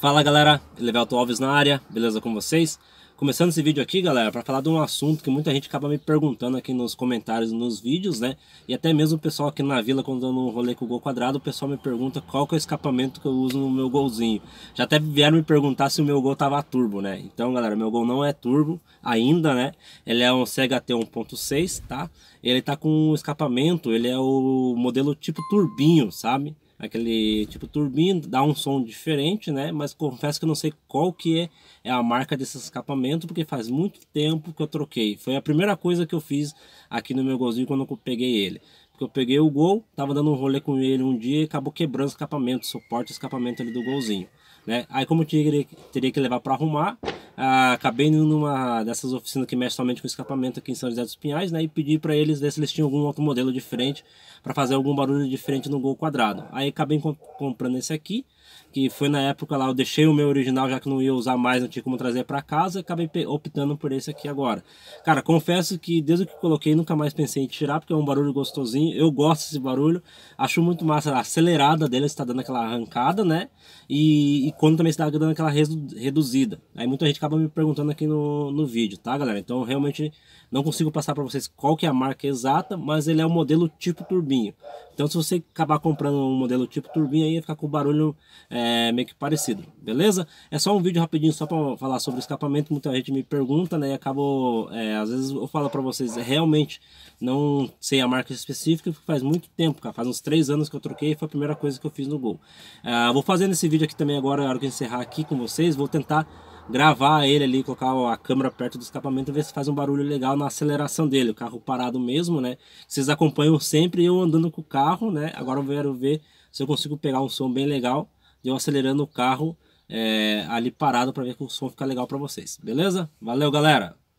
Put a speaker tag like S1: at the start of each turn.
S1: Fala galera, Elevelto Alves na área, beleza com vocês? Começando esse vídeo aqui, galera, para falar de um assunto que muita gente acaba me perguntando aqui nos comentários, nos vídeos, né? E até mesmo o pessoal aqui na vila, quando eu não rolê com o gol quadrado, o pessoal me pergunta qual que é o escapamento que eu uso no meu golzinho. Já até vieram me perguntar se o meu gol tava turbo, né? Então, galera, meu gol não é turbo ainda, né? Ele é um CHT 1.6, tá? Ele tá com um escapamento, ele é o modelo tipo turbinho, sabe? aquele tipo turbina, dá um som diferente, né? Mas confesso que eu não sei qual que é, é a marca desse escapamento, porque faz muito tempo que eu troquei. Foi a primeira coisa que eu fiz aqui no meu golzinho quando eu peguei ele. Porque eu peguei o gol, tava dando um rolê com ele um dia e acabou quebrando o escapamento, suporte escapamento ali do golzinho, né? Aí como eu teria, teria que levar para arrumar, ah, acabei acabei numa dessas oficinas que mexe somente com escapamento aqui em São José dos Pinhais, né? E pedi para eles ver se eles tinham algum outro modelo diferente para fazer algum barulho diferente no Gol Quadrado. Aí acabei comp comprando esse aqui que foi na época lá, eu deixei o meu original, já que não ia usar mais, não tinha como trazer para casa, acabei optando por esse aqui agora. Cara, confesso que desde que coloquei, nunca mais pensei em tirar, porque é um barulho gostosinho, eu gosto desse barulho, acho muito massa a acelerada dele, está dando aquela arrancada, né? E, e quando também está dando aquela reduzida. Aí muita gente acaba me perguntando aqui no, no vídeo, tá galera? Então realmente não consigo passar para vocês qual que é a marca exata, mas ele é o modelo tipo turbinho. Então, se você acabar comprando um modelo tipo turbina, aí ficar com barulho é, meio que parecido, beleza? É só um vídeo rapidinho só para falar sobre escapamento. Muita gente me pergunta, né? E acabo, é, às vezes eu falo para vocês, é, realmente não sei a marca específica, faz muito tempo, cara. Faz uns três anos que eu troquei, foi a primeira coisa que eu fiz no Gol. É, vou fazendo esse vídeo aqui também agora, na hora que eu encerrar aqui com vocês, vou tentar gravar ele ali, colocar a câmera perto do escapamento ver se faz um barulho legal na aceleração dele, o carro parado mesmo, né? Vocês acompanham sempre eu andando com o carro, né? Agora eu quero ver se eu consigo pegar um som bem legal eu acelerando o carro é, ali parado para ver que o som fica legal para vocês, beleza? Valeu, galera!